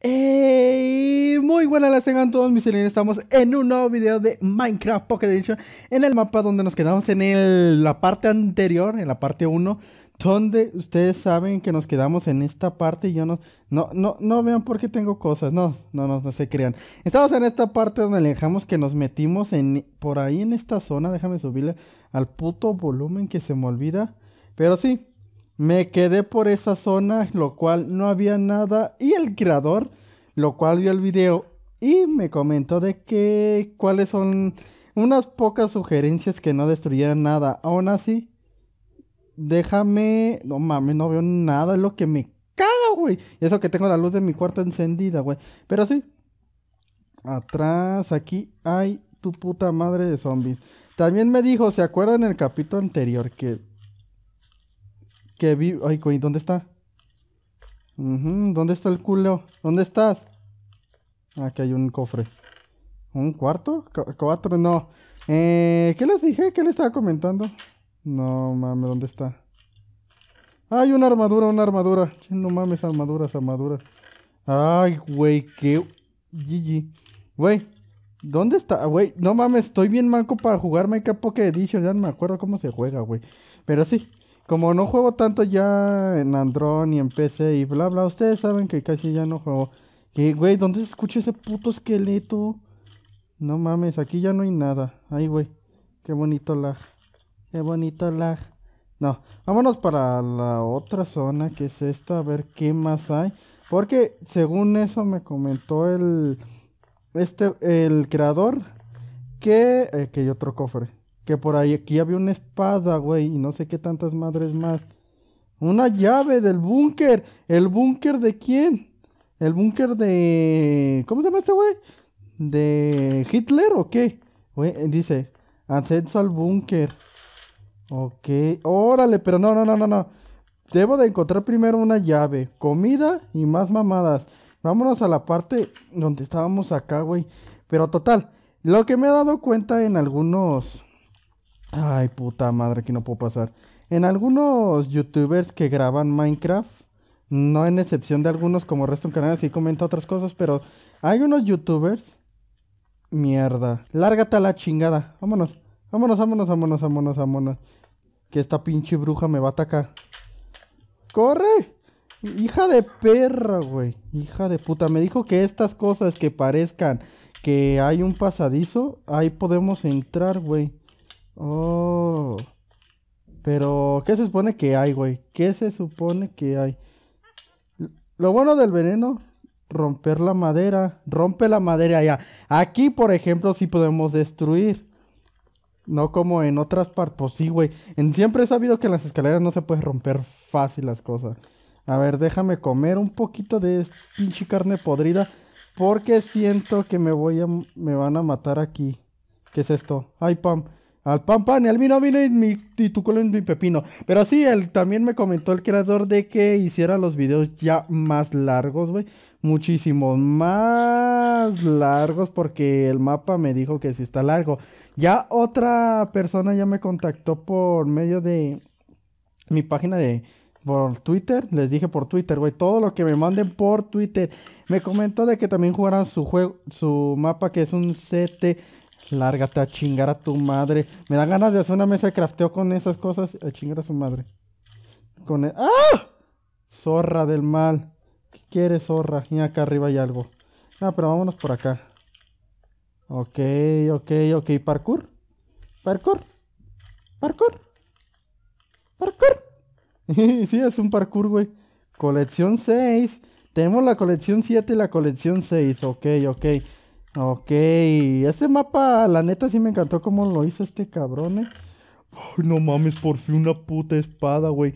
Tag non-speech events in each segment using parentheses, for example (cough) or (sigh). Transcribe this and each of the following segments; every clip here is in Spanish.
¡Ey! muy buenas las tengan todos mis señores. Estamos en un nuevo video de Minecraft Pocket Edition. En el mapa donde nos quedamos en la parte anterior, en la parte 1. Donde ustedes saben que nos quedamos en esta parte y yo no... No, no, no vean por qué tengo cosas. No, no, no, no se crean. Estamos en esta parte donde dejamos que nos metimos en... Por ahí en esta zona. Déjame subirle al puto volumen que se me olvida. Pero sí, me quedé por esa zona, lo cual no había nada. Y el creador, lo cual vio el video y me comentó de que cuáles son unas pocas sugerencias que no destruyeran nada. Aún así, déjame. No mames, no veo nada. Es lo que me caga, güey. Eso que tengo la luz de mi cuarto encendida, güey. Pero sí. Atrás, aquí hay tu puta madre de zombies. También me dijo, ¿se acuerdan el capítulo anterior que que vi... Ay, güey, ¿dónde está? ¿Dónde está el culo? ¿Dónde estás? Aquí hay un cofre. ¿Un cuarto? cuatro, no. Eh, ¿Qué les dije? ¿Qué les estaba comentando? No mames, ¿dónde está? Hay una armadura, una armadura. No mames, armaduras, armaduras. Ay, güey, qué. GG. Güey, ¿dónde está? Güey, no mames, estoy bien manco para jugar Minecraft Poké Edition. Ya no me acuerdo cómo se juega, güey. Pero sí, como no juego tanto ya en Android y en PC y bla bla, ustedes saben que casi ya no juego. Que güey, ¿dónde se escucha ese puto esqueleto? No mames, aquí ya no hay nada. Ay, güey. Qué bonito lag. Qué bonito lag. No, vámonos para la otra zona que es esta, a ver qué más hay. Porque según eso me comentó el este el creador que eh, que hay otro cofre que por ahí aquí había una espada, güey, y no sé qué tantas madres más. Una llave del búnker. ¿El búnker de quién? El búnker de... ¿Cómo se llama este güey? ¿De Hitler o qué? Güey, eh, dice, Ascenso al búnker. Ok, órale, pero no, no, no, no, no. Debo de encontrar primero una llave, comida y más mamadas. Vámonos a la parte donde estábamos acá, güey. Pero total, lo que me he dado cuenta en algunos Ay, puta madre, que no puedo pasar. En algunos youtubers que graban Minecraft, no en excepción de algunos como Resto Canal, sí comenta otras cosas, pero hay unos youtubers. Mierda. Lárgate a la chingada. Vámonos. Vámonos, vámonos, vámonos, vámonos, vámonos. Que esta pinche bruja me va a atacar. ¡Corre! Hija de perra, güey. Hija de puta. Me dijo que estas cosas que parezcan que hay un pasadizo, ahí podemos entrar, güey. Oh. Pero, ¿qué se supone que hay, güey? ¿Qué se supone que hay? Lo bueno del veneno, romper la madera. Rompe la madera ya. Aquí, por ejemplo, sí podemos destruir. No como en otras partes. Pues sí, güey. siempre he sabido que en las escaleras no se puede romper fácil las cosas. A ver, déjame comer un poquito de pinche carne podrida. Porque siento que me voy a... Me van a matar aquí. ¿Qué es esto? Ay, Pam. Al pan pan y al vino vino y, tu culo es mi pepino. Pero sí, él también me comentó el creador de que hiciera los videos ya más largos, güey. Muchísimos más largos porque el mapa me dijo que sí está largo. Ya otra persona ya me contactó por medio de mi página de, por Twitter, les dije por Twitter, güey, todo lo que me manden por Twitter. Me comentó de que también jugaran su juego, su mapa que es un CT Lárgate a chingar a tu madre. Me da ganas de hacer una mesa de crafteo con esas cosas. A chingar a su madre. Con e-, ¡Ah! Zorra del mal. ¿Qué quieres, zorra? Y acá arriba hay algo. Ah, pero vámonos por acá. Ok, ok, ok. Parkour. Parkour. Parkour. Parkour. (laughs) sí, es un parkour, güey. Colección 6. Tenemos la colección 7 y la colección 6. Ok, ok. Ok, este mapa, la neta sí me encantó cómo lo hizo este cabrón. Eh. Ay, no mames, por fin una puta espada, güey.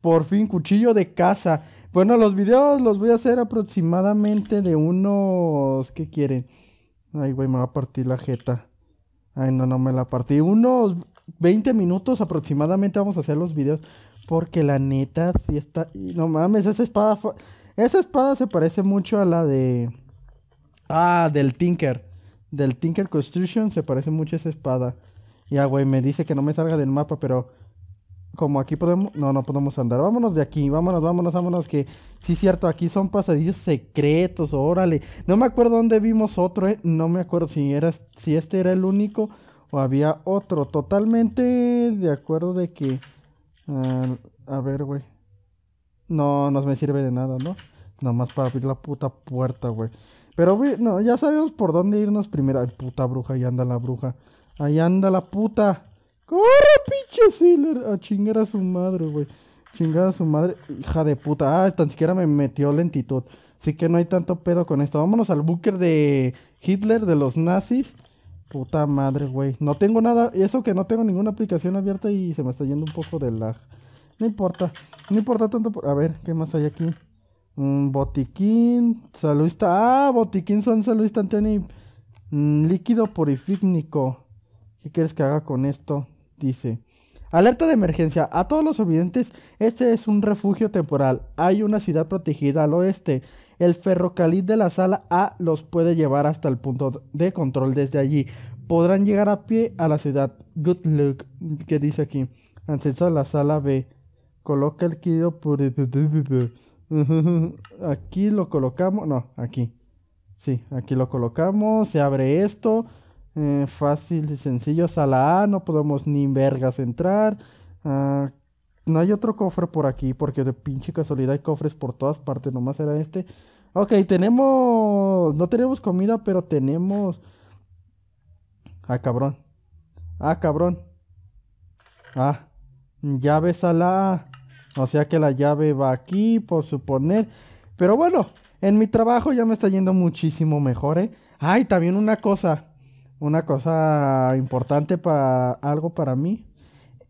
Por fin, cuchillo de casa. Bueno, los videos los voy a hacer aproximadamente de unos... ¿Qué quieren? Ay, güey, me va a partir la jeta. Ay, no, no me la partí. Unos 20 minutos aproximadamente vamos a hacer los videos. Porque la neta sí está... No mames, esa espada... Esa espada se parece mucho a la de... Ah, del Tinker. Del Tinker Construction se parece mucho a esa espada. Ya, güey, me dice que no me salga del mapa, pero como aquí podemos... No, no podemos andar. Vámonos de aquí, vámonos, vámonos, vámonos, que sí cierto, aquí son pasadillos secretos, órale. No me acuerdo dónde vimos otro, eh. No me acuerdo si, era, si este era el único o había otro. Totalmente de acuerdo de que... a ver, güey. No, no me sirve de nada, ¿no? Nomás para abrir la puta puerta, güey. Pero no, ya sabemos por dónde irnos primero. Ay, puta bruja, ahí anda la bruja. Ahí anda la puta. ¡Corre, pinche Sailor! A chingar a su madre, güey. chingar a su madre. Hija de puta. Ah, tan siquiera me metió lentitud. Así que no hay tanto pedo con esto. Vámonos al búnker de Hitler, de los nazis. Puta madre, güey. No tengo nada. Eso que no tengo ninguna aplicación abierta y se me está yendo un poco de lag. No importa. No importa tanto. A ver, ¿qué más hay aquí? Mm, botiquín, saludista. Ah, botiquín son saludista Antena mm, líquido purifícnico. ¿Qué quieres que haga con esto? Dice. Alerta de emergencia. A todos los oyentes, este es un refugio temporal. Hay una ciudad protegida al oeste. El ferrocarril de la sala A los puede llevar hasta el punto de control desde allí. Podrán llegar a pie a la ciudad. Good luck. ¿Qué dice aquí? Acceso a la sala B. Coloca el líquido por... Aquí lo colocamos, no, aquí. Sí, aquí lo colocamos, se abre esto. Eh, fácil y sencillo, sala A, no podemos ni vergas entrar. Ah, no hay otro cofre por aquí, porque de pinche casualidad hay cofres por todas partes, nomás era este. Ok, tenemos... No tenemos comida, pero tenemos... Ah, cabrón. Ah, cabrón. Ah, llave sala A. O sea que la llave va aquí, por suponer. Pero bueno, en mi trabajo ya me está yendo muchísimo mejor, ¿eh? Ay, también una cosa, una cosa importante para algo para mí,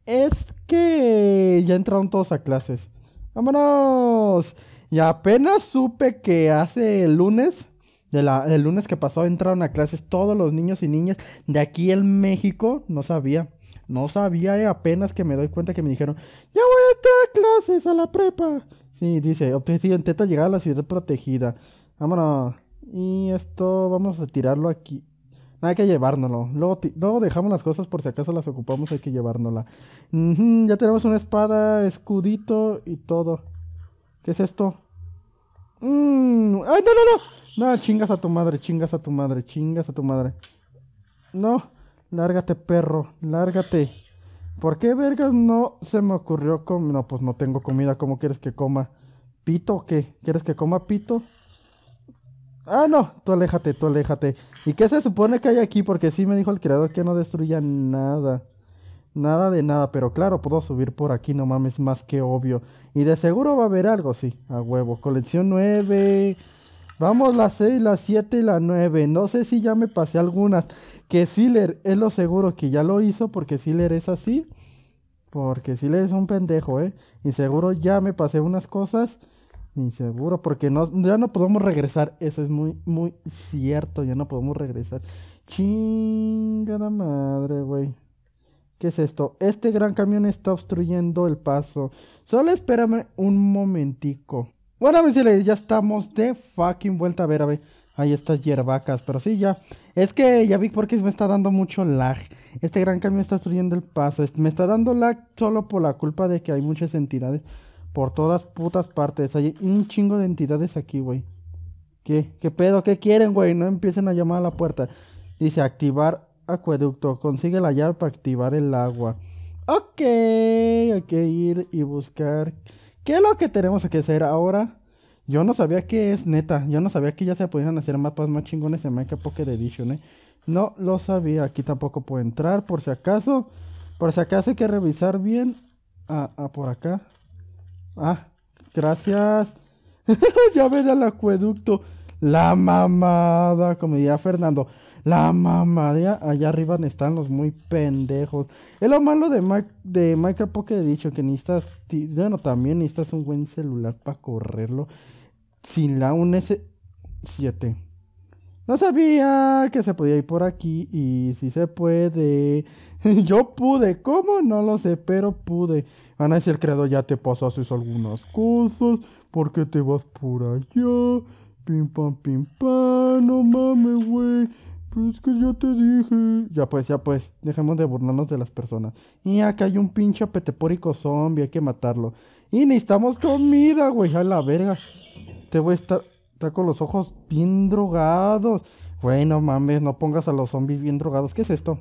es que ya entraron todos a clases. ¡Vámonos! Y apenas supe que hace el lunes, de el lunes que pasó, entraron a clases todos los niños y niñas de aquí en México, no sabía. No sabía, eh, apenas que me doy cuenta que me dijeron, ya voy a entrar a clases a la prepa. Sí, dice, en intenta llegar a la ciudad protegida. Vámonos. Y esto vamos a tirarlo aquí. No, hay que llevárnoslo. Luego, dejamos las cosas por si acaso las ocupamos, hay que llevárnosla. ya tenemos una espada, escudito y todo. ¿Qué es esto? Mm, ¡Ay, no, no, no! No, chingas a tu madre, chingas a tu madre, chingas a tu madre. No. Lárgate, perro, lárgate. ¿Por qué vergas no se me ocurrió comer? No, pues no tengo comida, ¿cómo quieres que coma? ¿Pito o qué? ¿Quieres que coma pito? Ah, no, tú aléjate, tú aléjate. ¿Y qué se supone que hay aquí? Porque sí me dijo el creador que no destruya nada. Nada de nada, pero claro, puedo subir por aquí, no mames, más que obvio. Y de seguro va a haber algo, sí, a huevo. Colección 9, Vamos las 6, las 7 y las 9. No sé si ya me pasé algunas. Que Siler, es lo seguro que ya lo hizo porque Siler es así. Porque Siler es un pendejo, ¿eh? Y seguro ya me pasé unas cosas. Y seguro, porque no, ya no podemos regresar. Eso es muy, muy cierto. Ya no podemos regresar. Chingada madre, güey. ¿Qué es esto? Este gran camión está obstruyendo el paso. Solo espérame un momentico. Bueno, a ver ya estamos de fucking vuelta. A ver, a ver. Ahí estas hierbacas, pero sí, ya. Es que ya vi porque me está dando mucho lag. Este gran camión está destruyendo el paso. Me está dando lag solo por la culpa de que hay muchas entidades por todas putas partes. Hay un chingo de entidades aquí, güey. ¿Qué? ¿Qué pedo? ¿Qué quieren, güey? No empiecen a llamar a la puerta. Dice activar acueducto. Consigue la llave para activar el agua. Ok, hay que ir y buscar ¿Qué es lo que tenemos que hacer ahora? Yo no sabía que es neta. Yo no sabía que ya se podían hacer mapas más chingones en Minecraft Pocket Edition, ¿eh? No lo sabía. Aquí tampoco puedo entrar, por si acaso. Por si acaso hay que revisar bien. Ah, ah por acá. Ah, gracias. (laughs) ya ves el acueducto. La mamada, como diría Fernando. La mamadera allá arriba están los muy pendejos. Es lo malo de, de Michael Pocket he dicho que necesitas, bueno, también necesitas un buen celular para correrlo sin la un S7. No sabía que se podía ir por aquí y si se puede. (laughs) Yo pude, ¿cómo? No lo sé, pero pude. Van a decir, creador, ya te sus algunas cosas. ¿Por qué te vas por allá? Pim pam, pim pam, no mames, güey. Pues es que ya te dije. Ya pues, ya pues, dejemos de burlarnos de las personas. Y acá hay un pinche petepórico zombie, hay que matarlo. Y necesitamos comida, güey, a la verga. Te voy a estar, está con los ojos bien drogados. Güey, no mames, no pongas a los zombies bien drogados. ¿Qué es esto?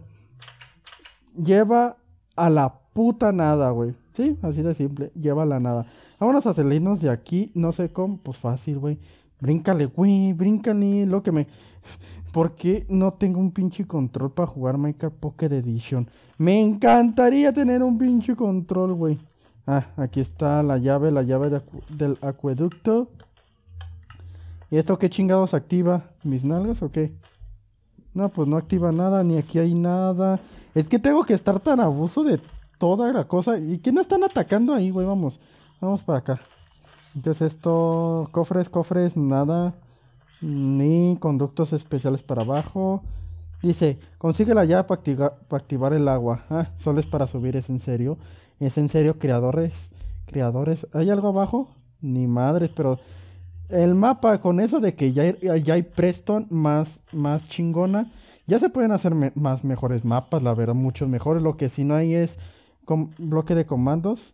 Lleva a la puta nada, güey. Sí, así de simple, lleva la nada. Vámonos a salirnos de aquí, no sé cómo, pues fácil, güey. Bríncale, güey, bríncale, lo que me... ¿Por qué no tengo un pinche control para jugar Minecraft Pocket Edition? Me encantaría tener un pinche control, güey. Ah, aquí está la llave, la llave del acueducto. ¿Y esto qué chingados activa? ¿Mis nalgas o qué? No, pues no activa nada, ni aquí hay nada. Es que tengo que estar tan abuso de toda la cosa. ¿Y qué no están atacando ahí, güey? Vamos, vamos para acá. Entonces esto, cofres, cofres, nada, ni conductos especiales para abajo. Dice, consigue la llave para, activar el agua. Ah, solo es para subir, es en serio. Es en serio, creadores, creadores. ¿Hay algo abajo? Ni madres, pero el mapa con eso de que ya hay, ya hay Preston más, más chingona. Ya se pueden hacer más mejores mapas, la verdad, muchos mejores. Lo que si no hay es bloque de comandos.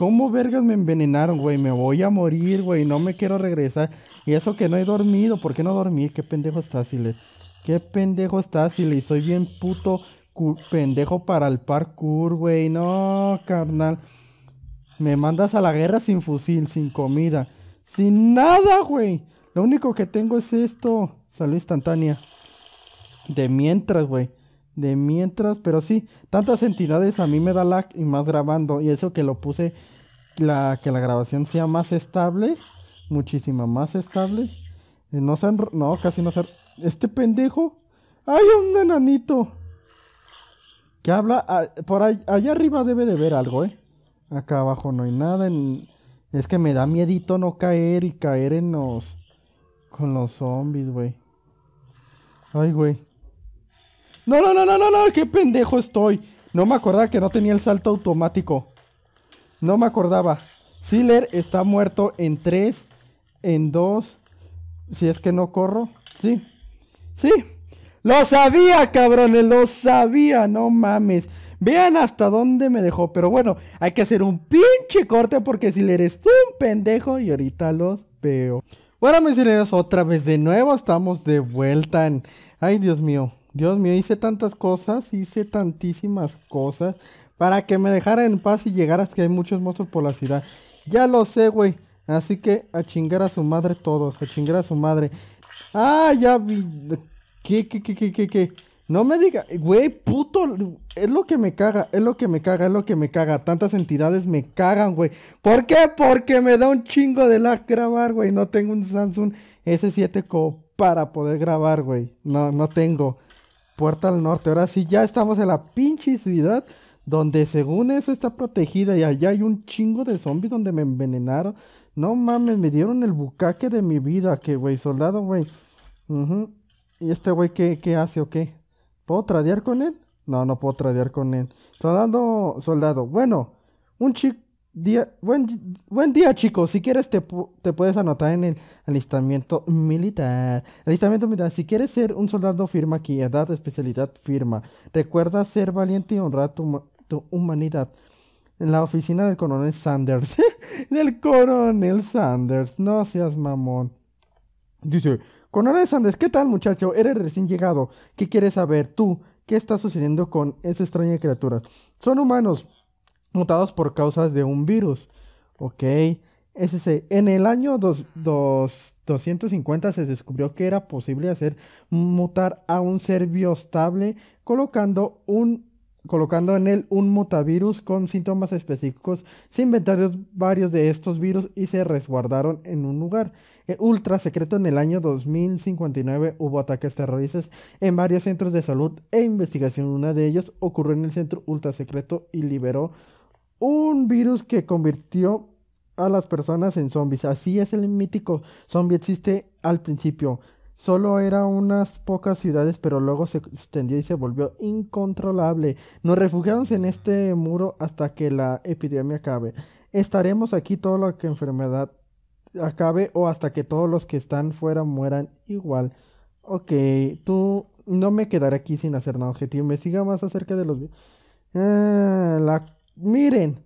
¿Cómo vergas me envenenaron, güey? Me voy a morir, güey. No me quiero regresar. Y eso que no he dormido. ¿Por qué no dormir? ¿Qué pendejo está, Sile? ¿Qué pendejo estás, Sile? Soy bien puto pendejo para el parkour, güey. No, carnal. Me mandas a la guerra sin fusil, sin comida, sin nada, güey. Lo único que tengo es esto. Salud instantánea. De mientras, güey de mientras, pero sí, tantas entidades a mí me da lag y más grabando. Y eso que lo puse, la, que la grabación sea más estable, muchísima más estable. Eh, no no han... no, casi no se... Este pendejo, hay un enanito que habla, ah, por ahí, allá arriba debe de ver algo, ¿eh? Acá abajo no hay nada. es que me da miedito no caer y caer en los. con los zombies, güey. Ay, güey. No, no, no, no, no, no, qué pendejo estoy. No me acordaba que no tenía el salto automático. No me acordaba. Siler está muerto en 3, en 2. Si es que no corro. Sí. Sí. Lo sabía, cabrones. Lo sabía. No mames. Vean hasta dónde me dejó. Pero bueno, hay que hacer un pinche corte porque Siler es un pendejo y ahorita los veo. Bueno, mis Sileros, otra vez de nuevo. Estamos de vuelta Ay, Dios mío. Dios mío, hice tantas cosas, hice tantísimas cosas para que me dejara en paz y llegaras que hay muchos monstruos por la ciudad. Ya lo sé, güey. Así que a chingar a su madre todos, a chingar a su madre. Ah, ya vi. ¿Qué, qué, qué, qué, qué, qué? No me diga, güey, puto, es lo que me caga, es lo que me caga, es lo que me caga. Tantas entidades me cagan, güey. ¿Por qué? Porque me da un chingo de lag grabar, güey. No tengo un Samsung S7 Co para poder grabar, güey. No, no tengo. Puerta al Norte. Ahora sí, ya estamos en la pinche ciudad donde según eso está protegida y allá hay un chingo de zombies donde me envenenaron. No mames, me dieron el bucaque de mi vida, que güey, soldado, güey. ¿Y este güey qué, hace o qué? ¿Puedo tradear con él? No, no puedo tradear con él. Soldado, soldado. Bueno, un chico buen, buen día, chicos. Si quieres, te, puedes anotar en el alistamiento militar. Alistamiento militar. Si quieres ser un soldado, firma aquí. Edad, especialidad, firma. Recuerda ser valiente y honrar tu, tu humanidad. En la oficina del coronel Sanders. (laughs) del coronel Sanders. No seas mamón. Dice, coronel Sanders, ¿qué tal, muchacho? Eres recién llegado. ¿Qué quieres saber tú? ¿Qué está sucediendo con esa extraña criatura? Son humanos mutados por causas de un virus. Ok. ese En el año 250 se descubrió que era posible hacer mutar a un ser bioestable colocando, un, colocando en él un mutavirus con síntomas específicos. Se inventaron varios de estos virus y se resguardaron en un lugar ultra secreto. En el año 2059 hubo ataques terroristas en varios centros de salud e investigación. Uno de ellos ocurrió en el centro ultra secreto y liberó un virus que convirtió a las personas en zombies. Así es el mítico zombie. Existe al principio. Solo era unas pocas ciudades, pero luego se extendió y se volvió incontrolable. Nos refugiamos en este muro hasta que la epidemia acabe. Estaremos aquí todo lo que enfermedad acabe o hasta que todos los que están fuera mueran igual. Ok, tú no me quedaré aquí sin hacer nada. Objetivo, siga más acerca de los... Eh. la miren,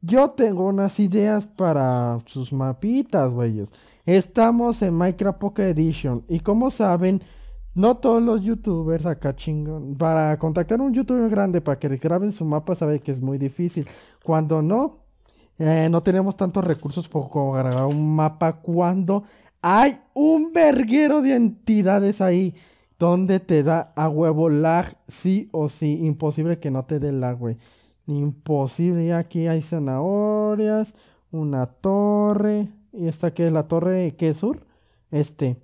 yo tengo unas ideas para sus mapitas, güeyes. Estamos en Minecraft Pocket Edition y como saben, no todos los youtubers acá chingón. Para contactar a un youtuber grande para que graben su mapa, sabe que es muy difícil. Cuando no, eh, no tenemos tantos recursos como grabar un mapa cuando hay un verguero de entidades ahí donde te da a huevo lag, sí o sí. Imposible que no te dé lag, güey. Imposible, ya aquí hay zanahorias, una torre. ¿Y esta que es la torre? ¿Qué sur? Este.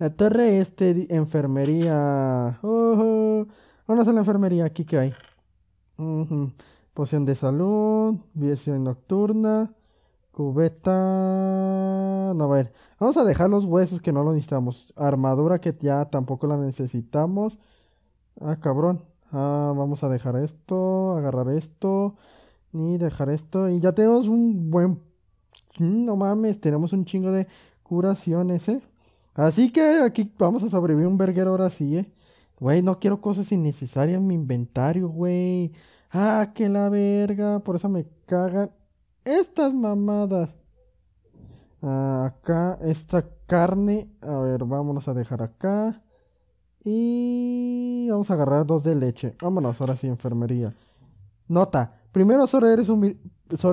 La torre este, enfermería. Uh Vamos a la enfermería, aquí que hay. Poción de salud, visión nocturna, cubeta... No, a ver, vamos a dejar los huesos que no los necesitamos. Armadura que ya tampoco la necesitamos. Ah, cabrón. Ah, vamos a dejar esto, agarrar esto y dejar esto. Y ya tenemos un buen... Mm, no mames, tenemos un chingo de curaciones, ¿eh? Así que aquí vamos a sobrevivir un verguero ahora sí, ¿eh? Güey, no quiero cosas innecesarias en mi inventario, güey. Ah, que la verga. Por eso me cagan estas mamadas. Ah, acá, esta carne. A ver, vámonos a dejar acá. Y vamos a agarrar dos de leche. Vámonos, ahora sí, enfermería. Nota, primero Sora un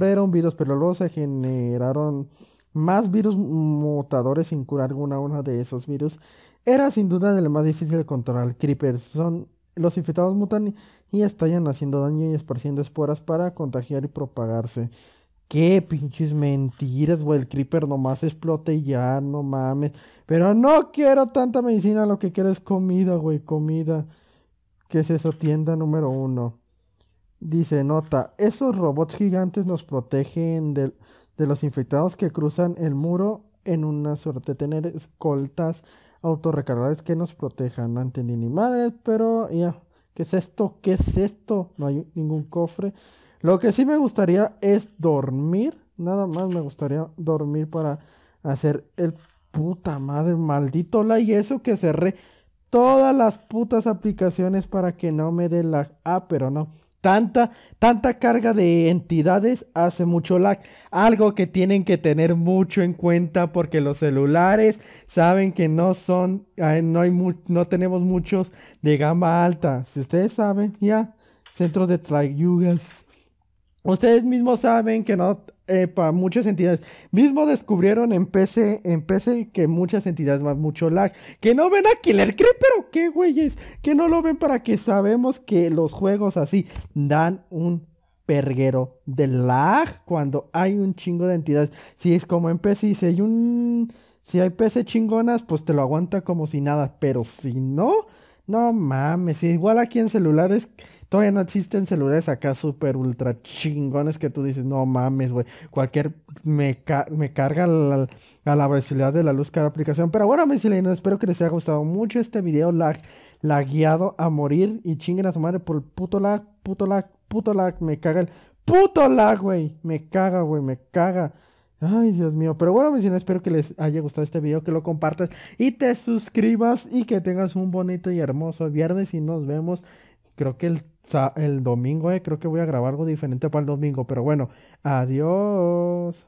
era un virus, pero luego se generaron más virus mutadores sin curar alguna una de esos virus. Era sin duda el más difícil de controlar. Creepers son los infectados mutan y estallan haciendo daño y esparciendo esporas para contagiar y propagarse qué pinches mentiras, güey. El creeper nomás explote y ya, no mames. Pero no quiero tanta medicina, lo que quiero es comida, güey, comida. ¿Qué es eso? Tienda número uno. Dice, nota, esos robots gigantes nos protegen de, los infectados que cruzan el muro en una suerte tener escoltas autorrecargables que nos protejan. No entendí ni madre, pero ya. ¿Qué es esto? ¿Qué es esto? No hay ningún cofre. Lo que sí me gustaría es dormir. Nada más me gustaría dormir para hacer el puta madre maldito la y eso que cerré todas las putas aplicaciones para que no me dé lag. Ah, pero no. Tanta, tanta carga de entidades hace mucho lag. Algo que tienen que tener mucho en cuenta porque los celulares saben que no son, no, hay no tenemos muchos de gama alta. Si ustedes saben, ya, centros de trayugas. Ustedes mismos saben que no, para muchas entidades, mismo descubrieron en PC, en PC que muchas entidades van mucho lag, que no ven a Killer Creeper pero qué güeyes, que no lo ven para que sabemos que los juegos así dan un perguero de lag cuando hay un chingo de entidades. Si es como en PC, si hay un, si hay PC chingonas, pues te lo aguanta como si nada, pero si no, no mames, igual aquí en celulares todavía no existen celulares acá súper ultra chingones que tú dices, no mames, güey. Cualquier. Me, me carga a la velocidad de la luz cada aplicación. Pero bueno, mis chilenos, espero que les haya gustado mucho este video lag. guiado a morir y chinguen a su madre por el puto lag, puto lag, puto lag. Me caga el puto lag, güey. Me caga, güey, me caga. Ay, Dios mío. Pero bueno, mis espero que les haya gustado este video, que lo compartas y te suscribas y que tengas un bonito y hermoso viernes y nos vemos. Creo que el sea, el domingo, eh, creo que voy a grabar algo diferente para el domingo. Pero bueno, adiós.